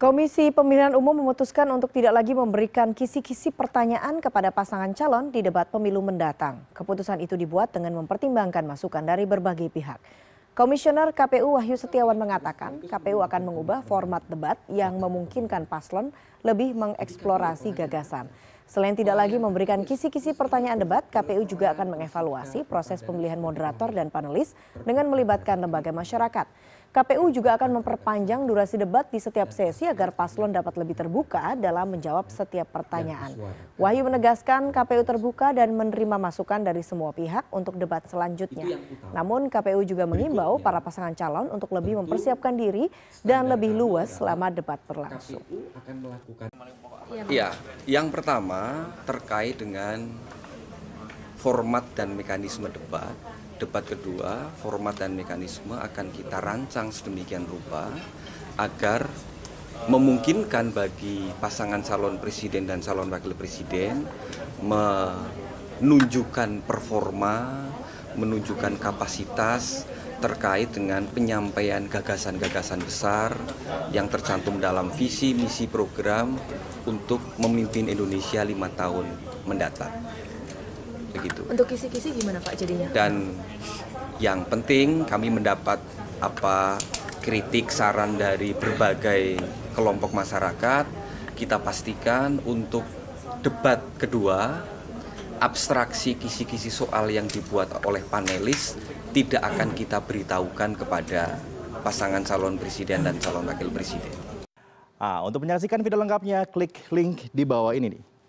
Komisi Pemilihan Umum memutuskan untuk tidak lagi memberikan kisi-kisi pertanyaan kepada pasangan calon di debat pemilu mendatang. Keputusan itu dibuat dengan mempertimbangkan masukan dari berbagai pihak. Komisioner KPU Wahyu Setiawan mengatakan KPU akan mengubah format debat yang memungkinkan paslon lebih mengeksplorasi gagasan. Selain tidak lagi memberikan kisi-kisi pertanyaan debat, KPU juga akan mengevaluasi proses pemilihan moderator dan panelis dengan melibatkan lembaga masyarakat. KPU juga akan memperpanjang durasi debat di setiap sesi agar paslon dapat lebih terbuka dalam menjawab setiap pertanyaan. Ya, Wahyu menegaskan KPU terbuka dan menerima masukan dari semua pihak untuk debat selanjutnya. Namun KPU juga mengimbau para pasangan calon untuk lebih mempersiapkan diri dan lebih luas selama debat berlangsung. Iya. iya, yang pertama terkait dengan format dan mekanisme debat debat kedua, format dan mekanisme akan kita rancang sedemikian rupa agar memungkinkan bagi pasangan calon presiden dan calon wakil presiden menunjukkan performa, menunjukkan kapasitas terkait dengan penyampaian gagasan-gagasan besar yang tercantum dalam visi misi program untuk memimpin Indonesia lima tahun mendatang begitu. Untuk kisi-kisi gimana Pak jadinya? Dan yang penting kami mendapat apa kritik saran dari berbagai kelompok masyarakat kita pastikan untuk debat kedua abstraksi kisi-kisi soal yang dibuat oleh panelis tidak akan kita beritahukan kepada pasangan calon presiden dan calon wakil presiden. Nah, untuk menyaksikan video lengkapnya, klik link di bawah ini nih.